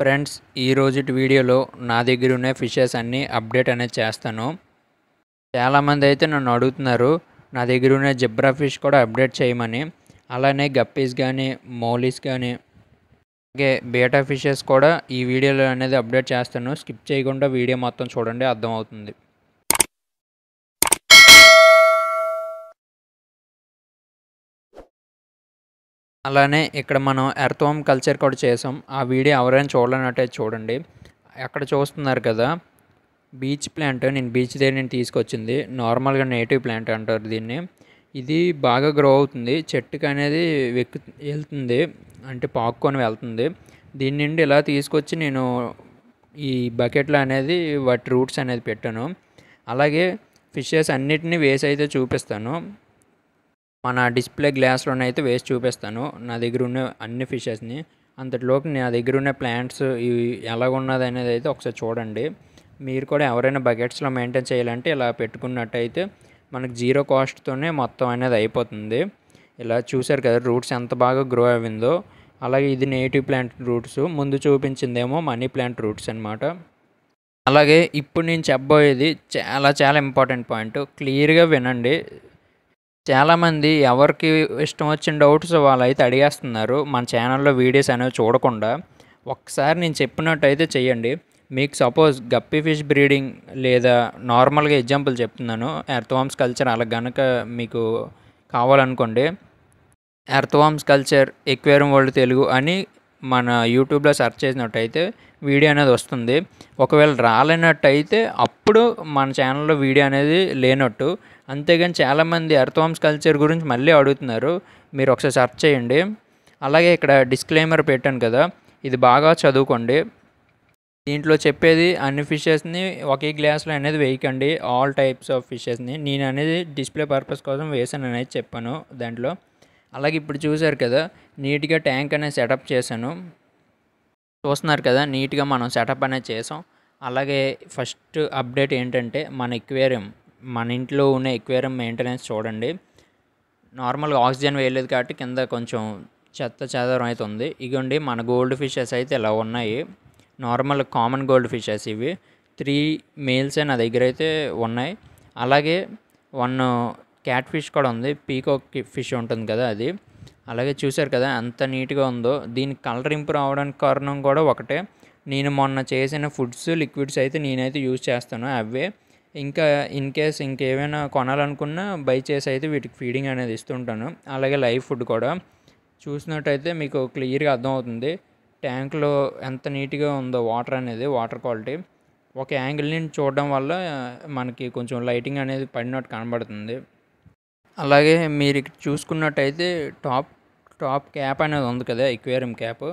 friends ఈరోజు వీడియోలో నా దగ్గరున్న ఫిషెస్ అన్నీ అప్డేట్ అనేది చేస్తాను చాలామంది అయితే నన్ను అడుగుతున్నారు నా దగ్గర ఉన్న జిబ్రా ఫిష్ కూడా అప్డేట్ చేయమని అలానే గప్పీస్ కానీ మౌలీస్ కానీ అలాగే బేటా ఫిషెస్ కూడా ఈ వీడియోలో అనేది అప్డేట్ చేస్తాను స్కిప్ చేయకుండా వీడియో మొత్తం చూడండి అర్థమవుతుంది అలానే ఇక్కడ మనం ఎర్తోమ్ కల్చర్ కూడా చేసాం ఆ వీడియో ఎవరైనా చూడలేనట్టయితే చూడండి అక్కడ చూస్తున్నారు కదా బీచ్ ప్లాంట్ నేను బీచ్ దగ్గర నేను తీసుకొచ్చింది నార్మల్గా నేటివ్ ప్లాంట్ అంటారు దీన్ని ఇది బాగా గ్రో అవుతుంది చెట్టుకి అనేది వెక్కు వెళ్తుంది అంటే పాక్కొని వెళ్తుంది దీని నుండి ఇలా తీసుకొచ్చి నేను ఈ బకెట్లో అనేది వాటి రూట్స్ అనేది పెట్టాను అలాగే ఫిషెస్ అన్నిటిని వేసి అయితే చూపిస్తాను మన డిస్ప్లే గ్లాస్లోనైతే వేసి చూపిస్తాను నా దగ్గర ఉన్న అన్ని ఫిషెస్ని అంతటిలోకి నా దగ్గర ఉన్న ప్లాంట్స్ ఇవి ఎలాగున్నది అనేది అయితే ఒకసారి చూడండి మీరు కూడా ఎవరైనా బకెట్స్లో మెయింటైన్ చేయాలంటే ఇలా పెట్టుకున్నట్టయితే మనకు జీరో కాస్ట్తోనే మొత్తం అనేది అయిపోతుంది ఇలా చూశారు కదా రూట్స్ ఎంత బాగా గ్రో అయిందో అలాగే ఇది నేటివ్ ప్లాంట్ రూట్స్ ముందు చూపించిందేమో మనీ ప్లాంట్ రూట్స్ అనమాట అలాగే ఇప్పుడు నేను చెప్పబోయేది చాలా చాలా ఇంపార్టెంట్ పాయింట్ క్లియర్గా వినండి చాలామంది ఎవరికి ఇష్టం వచ్చిన డౌట్స్ వాళ్ళైతే అడిగేస్తున్నారు మన ఛానల్లో వీడియోస్ అనేవి చూడకుండా ఒక్కసారి నేను చెప్పినట్టయితే చేయండి మీకు సపోజ్ గప్పి ఫిష్ బ్రీడింగ్ లేదా నార్మల్గా ఎగ్జాంపుల్ చెప్తున్నాను ఎర్త్వామ్స్ కల్చర్ అలా గనక మీకు కావాలనుకోండి earthworms culture aquarium world Telugu అని మన యూట్యూబ్లో సెర్చ్ చేసినట్టయితే వీడియో అనేది వస్తుంది ఒకవేళ రాలేనట్టయితే అప్పుడు మన ఛానల్లో వీడియో అనేది లేనట్టు అంతేగాని చాలామంది అర్థవంశ కల్చర్ గురించి మళ్ళీ అడుగుతున్నారు మీరు ఒకసారి సెర్చ్ చేయండి అలాగే ఇక్కడ డిస్క్లైమర్ పెట్టాను కదా ఇది బాగా చదువుకోండి దీంట్లో చెప్పేది అన్ని ఫిషెస్ని ఒకే గ్లాస్లో అనేది వేయకండి ఆల్ టైప్స్ ఆఫ్ ఫిషెస్ని నేను అనేది డిస్ప్లే పర్పస్ కోసం వేసాను అనేది చెప్పాను దాంట్లో అలాగే ఇప్పుడు చూసారు కదా నీట్గా ట్యాంక్ అనేది సెటప్ చేశాను చూస్తున్నారు కదా నీట్గా మనం సెటప్ అనేది చేసాం అలాగే ఫస్ట్ అప్డేట్ ఏంటంటే మన ఎక్వేరియం మన ఇంట్లో ఉన్న ఎక్వేరియం మెయింటెనెన్స్ చూడండి నార్మల్గా ఆక్సిజన్ వేయలేదు కాబట్టి కింద కొంచెం చెత్త చెదరం అయితే ఉంది ఇగోండి మన గోల్డ్ ఫిషెస్ అయితే ఇలా ఉన్నాయి నార్మల్ కామన్ గోల్డ్ ఫిషెస్ ఇవి త్రీ మేల్సే నా దగ్గర అయితే ఉన్నాయి అలాగే వన్ క్యాట్ ఫిష్ కూడా ఉంది పీకో ఫిష్ ఉంటుంది కదా అది అలాగే చూశారు కదా ఎంత నీట్గా ఉందో దీని కలర్ ఇంప్రూవ్ అవడానికి కారణం కూడా ఒకటే నేను మొన్న చేసిన ఫుడ్స్ లిక్విడ్స్ అయితే నేనైతే యూజ్ చేస్తాను అవే ఇంకా ఇన్ కేస్ ఇంకేమైనా కొనాలనుకున్నా బై చేసి అయితే వీటికి ఫీడింగ్ అనేది ఇస్తుంటాను అలాగే లైవ్ ఫుడ్ కూడా చూసినట్టయితే మీకు క్లియర్గా అర్థమవుతుంది ట్యాంక్లో ఎంత నీట్గా ఉందో వాటర్ అనేది వాటర్ క్వాలిటీ ఒక యాంగిల్ నుంచి చూడడం వల్ల మనకి కొంచెం లైటింగ్ అనేది పడినట్టు కనబడుతుంది అలాగే మీరు ఇక్కడ చూసుకున్నట్టయితే టాప్ టాప్ క్యాప్ అనేది ఉంది కదా ఎక్వేరియం క్యాప్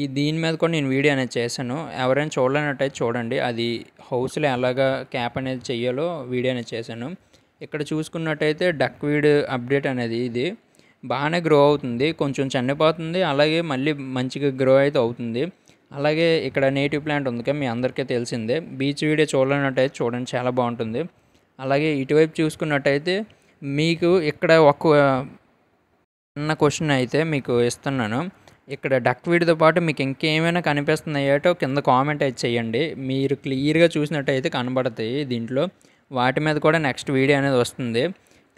ఈ దీని మీద కూడా నేను వీడియో అనేది చేశాను ఎవరైనా చూడలేనట్టయితే చూడండి అది హౌస్లో ఎలాగా క్యాప్ అనేది చేయాలో వీడియో అనేది చేశాను ఇక్కడ చూసుకున్నట్టయితే డక్వీడ్ అప్డేట్ అనేది ఇది బాగానే గ్రో అవుతుంది కొంచెం చనిపోతుంది అలాగే మళ్ళీ మంచిగా గ్రో అయితే అవుతుంది అలాగే ఇక్కడ నేటివ్ ప్లాంట్ ఉంది కదా మీ అందరికీ తెలిసిందే బీచ్ వీడియో చూడలేనట్టయితే చూడండి చాలా బాగుంటుంది అలాగే ఇటువైపు చూసుకున్నట్టయితే మీకు ఇక్కడ ఒక చిన్న క్వశ్చన్ అయితే మీకు ఇస్తున్నాను ఇక్కడ డక్ వీడితో పాటు మీకు ఇంకేమైనా కనిపిస్తున్నాయేటో కింద కామెంట్ అయితే చేయండి మీరు క్లియర్గా చూసినట్టయితే కనబడతాయి దీంట్లో వాటి మీద కూడా నెక్స్ట్ వీడియో అనేది వస్తుంది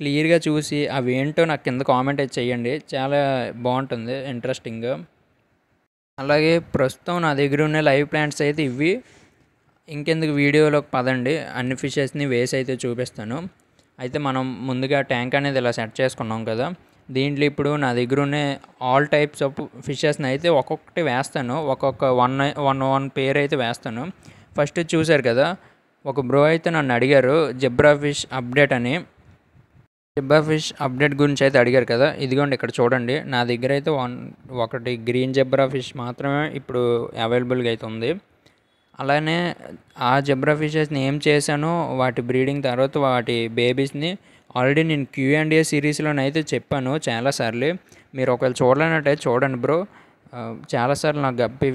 క్లియర్గా చూసి అవి ఏంటో నాకు కింద కామెంట్ అయితే చేయండి చాలా బాగుంటుంది ఇంట్రెస్టింగ్ అలాగే ప్రస్తుతం నా దగ్గర ఉన్న లైవ్ ప్లాంట్స్ అయితే ఇవి ఇంకెందుకు వీడియోలోకి పదండి అన్ని ఫిషెస్ని వేసి అయితే చూపిస్తాను అయితే మనం ముందుగా ట్యాంక్ అనేది ఇలా సెట్ చేసుకున్నాం కదా దీంట్లో ఇప్పుడు నా దగ్గర ఉన్న ఆల్ టైప్స్ ఆఫ్ ఫిషెస్ని అయితే ఒక్కొక్కటి వేస్తాను ఒక్కొక్క వన్ వన్ వన్ పేర్ అయితే వేస్తాను ఫస్ట్ చూశారు కదా ఒక బ్రో అయితే నన్ను అడిగారు జబ్రా ఫిష్ అప్డేట్ అని జిబ్రా ఫిష్ అప్డేట్ గురించి అయితే అడిగారు కదా ఇదిగోండి ఇక్కడ చూడండి నా దగ్గర అయితే వన్ ఒకటి గ్రీన్ జబ్రా ఫిష్ మాత్రమే ఇప్పుడు అవైలబుల్గా అయితే ఉంది అలానే ఆ జబ్రా ఫిషెస్ని ఏం చేశానో వాటి బ్రీడింగ్ తర్వాత వాటి బేబీస్ని ఆల్రెడీ నేను క్యూ అండ్ ఏ సిరీస్లోనైతే చెప్పాను చాలాసార్లు మీరు ఒకవేళ చూడలేనట్టే చూడండి బ్రో చాలాసార్లు నాకు గప్పి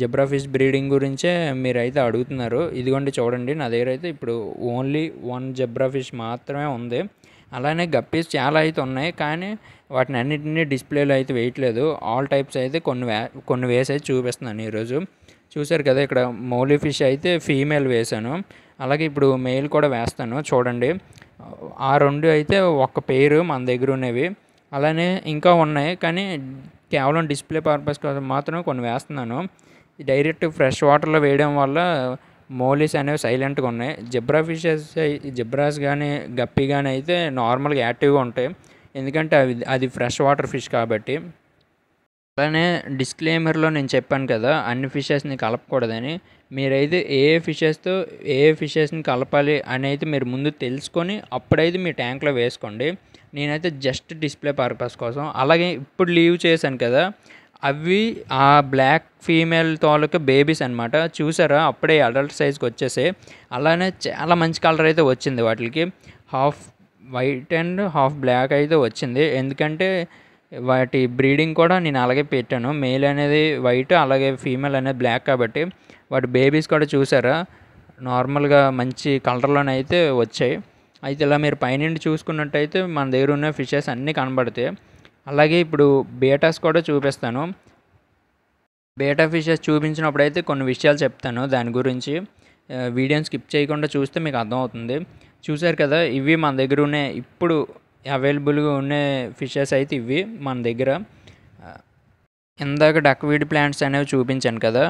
జబ్రా ఫిష్ బ్రీడింగ్ గురించే మీరైతే అడుగుతున్నారు ఇదిగోండి చూడండి నా దగ్గర అయితే ఇప్పుడు ఓన్లీ వన్ జబ్రా ఫిష్ మాత్రమే ఉంది అలానే గప్పీస్ చాలా అయితే ఉన్నాయి కానీ వాటిని అన్నింటినీ డిస్ప్లేలో అయితే వేయట్లేదు ఆల్ టైప్స్ అయితే కొన్ని కొన్ని వేసి అయితే చూపిస్తున్నాను ఈరోజు చూశారు కదా ఇక్కడ మౌలి ఫిష్ అయితే ఫీమేల్ వేశాను అలాగే ఇప్పుడు మెయిల్ కూడా వేస్తాను చూడండి ఆ రెండు అయితే ఒక పేరు మన దగ్గర ఉన్నవి అలానే ఇంకా ఉన్నాయి కానీ కేవలం డిస్ప్లే పర్పస్ కోసం మాత్రం కొన్ని వేస్తున్నాను డైరెక్ట్ ఫ్రెష్ వాటర్లో వేయడం వల్ల మోలీస్ అనేవి సైలెంట్గా ఉన్నాయి జిబ్రా ఫిషెస్ జిబ్రాస్ కానీ గప్పి కానీ అయితే నార్మల్గా యాక్టివ్గా ఉంటాయి ఎందుకంటే అవి అది ఫ్రెష్ వాటర్ ఫిష్ కాబట్టి అలానే డిస్క్లైమర్లో నేను చెప్పాను కదా అన్ని ఫిషెస్ని కలపకూడదని మీరైతే ఏ ఏ ఫిషెస్తో ఏ ఏ ఫిషెస్ని కలపాలి అనేది మీరు ముందు తెలుసుకొని అప్పుడైతే మీ ట్యాంక్లో వేసుకోండి నేనైతే జస్ట్ డిస్ప్లే పర్పస్ కోసం అలాగే ఇప్పుడు లీవ్ చేశాను కదా అవి ఆ బ్లాక్ ఫీమేల్ తాలూకా బేబీస్ అనమాట చూసారా అప్పుడే అడల్ట్ సైజ్కి వచ్చేసి అలానే చాలా మంచి కలర్ అయితే వచ్చింది వాటికి half white and half black అయితే వచ్చింది ఎందుకంటే వాటి బ్రీడింగ్ కూడా నేను అలాగే పెట్టాను మేల్ అనేది వైట్ అలాగే ఫీమేల్ అనేది బ్లాక్ కాబట్టి వాటి బేబీస్ కూడా చూసారా నార్మల్గా మంచి కలర్లోనే అయితే వచ్చాయి అయితే ఇలా మీరు పైనుండి చూసుకున్నట్టయితే మన దగ్గర ఉన్న ఫిషెస్ అన్నీ కనబడతాయి అలాగే ఇప్పుడు బేటాస్ కూడా చూపిస్తాను బేటా ఫిషెస్ చూపించినప్పుడు అయితే కొన్ని విషయాలు చెప్తాను దాని గురించి వీడియోని స్కిప్ చేయకుండా చూస్తే మీకు అర్థమవుతుంది చూసారు కదా ఇవి మన దగ్గర ఉన్న ఇప్పుడు అవైలబుల్గా ఉండే ఫిషెస్ అయితే ఇవి మన దగ్గర ఇందాక డక్వీడ్ ప్లాంట్స్ అనేవి చూపించాను కదా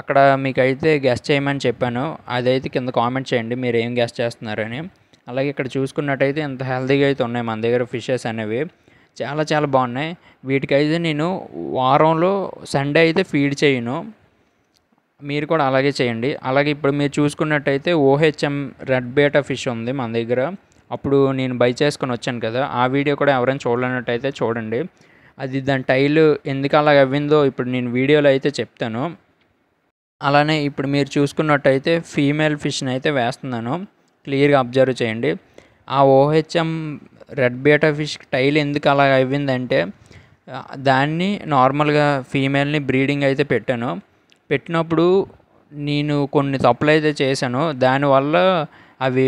అక్కడ మీకైతే గెస్ట్ చేయమని చెప్పాను అదైతే కింద కామెంట్ చేయండి మీరు ఏం గెస్ట్ చేస్తున్నారని అలాగే ఇక్కడ చూసుకున్నట్టయితే ఇంత హెల్తీగా అయితే ఉన్నాయి మన దగ్గర ఫిషెస్ అనేవి చాలా చాలా బాగున్నాయి వీటికైతే నేను వారంలో సండే అయితే ఫీడ్ చేయను మీరు కూడా అలాగే చేయండి అలాగే ఇప్పుడు మీరు చూసుకున్నట్టయితే ఓహెచ్ఎం రెడ్ బేటా ఫిష్ ఉంది మన దగ్గర అప్పుడు నేను బై చేసుకొని వచ్చాను కదా ఆ వీడియో కూడా ఎవరైనా చూడలేనట్టయితే చూడండి అది దాని టైల్ ఎందుకు అలా అవ్విందో ఇప్పుడు నేను వీడియోలో అయితే చెప్తాను అలానే ఇప్పుడు మీరు చూసుకున్నట్టయితే ఫీమేల్ ఫిష్ని అయితే వేస్తున్నాను క్లియర్గా అబ్జర్వ్ చేయండి ఆ OHM red betta fish tail ఎందుకు అలా అయ్యిందంటే దాన్ని నార్మల్గా ఫీమేల్ని బ్రీడింగ్ అయితే పెట్టాను పెట్టినప్పుడు నేను కొన్ని తప్పులు అయితే చేశాను దానివల్ల అవి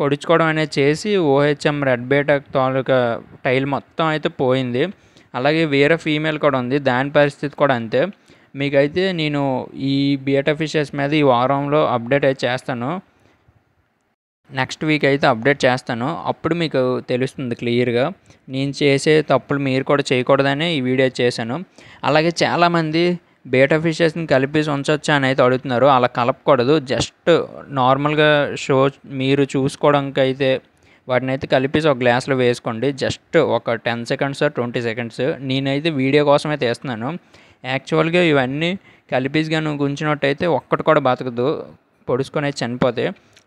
పొడుచుకోవడం అనేది చేసి ఓహెచ్ఎం రెడ్ బేట తాలూకా టైల్ మొత్తం అయితే పోయింది అలాగే వేరే ఫీమేల్ కూడా ఉంది దాని పరిస్థితి కూడా అంతే మీకైతే నేను ఈ బీటా ఫిషెస్ మీద ఈ వారంలో అప్డేట్ అయితే చేస్తాను నెక్స్ట్ వీక్ అయితే అప్డేట్ చేస్తాను అప్పుడు మీకు తెలుస్తుంది క్లియర్గా నేను చేసే తప్పులు మీరు కూడా చేయకూడదని ఈ వీడియో చేశాను అలాగే చాలామంది బీటా ఫిషెస్ని కలిపేసి ఉంచవచ్చా అని అయితే అడుగుతున్నారు అలా కలపకూడదు జస్ట్ నార్మల్గా షో మీరు చూసుకోవడానికి అయితే వాటిని అయితే కలిపేసి ఒక గ్లాస్లో వేసుకోండి జస్ట్ ఒక టెన్ సెకండ్స్ ట్వంటీ సెకండ్స్ నేనైతే వీడియో కోసం అయితే వేస్తున్నాను యాక్చువల్గా ఇవన్నీ కలిపేసి కానీ గుంచినట్టయితే ఒక్కటి కూడా బతకదు పొడుచుకొని అయితే చనిపోతే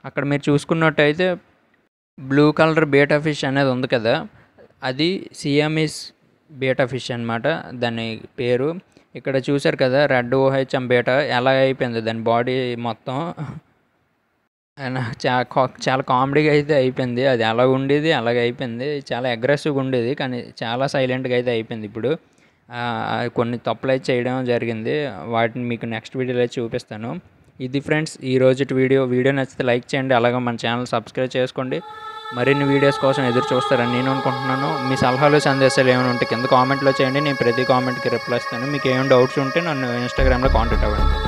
అక్కడ మీరు చూసుకున్నట్టయితే బ్లూ కలర్ బీటా ఫిష్ అనేది ఉంది కదా అది సియామిస్ బీటా ఫిష్ అనమాట దాని పేరు ఇక్కడ చూశారు కదా రెడ్ ఓహెచ్ఎం బీట ఎలా అయిపోయింది దాని బాడీ మొత్తం చాలా చాలా కామెడీగా అయితే అయిపోయింది అది ఎలా ఉండేది అలాగే అయిపోయింది చాలా అగ్రెసివ్గా ఉండేది కానీ చాలా సైలెంట్గా అయితే అయిపోయింది ఇప్పుడు కొన్ని తప్పులు అయితే చేయడం జరిగింది వాటిని మీకు నెక్స్ట్ వీడియోలో చూపిస్తాను ఇది ఫ్రెండ్స్ ఈ రోజు వీడియో వీడియో నచ్చితే లైక్ చేయండి అలాగే మన ఛానల్ సబ్స్క్రైబ్ చేసుకోండి మరిన్ని వీడియోస్ కోసం ఎదురు చూస్తారని నేను అనుకుంటున్నాను మీ సలహాలు సందేశాలు ఏమైనా ఉంటే కింద కామెంట్లో చేయండి నేను ప్రతి కామెంట్కి రిప్లై ఇస్తాను మీకు ఏమైనా డౌట్స్ ఉంటే నన్ను ఇన్స్టాగ్రామ్లో కాంటాక్ట్ అవ్వండి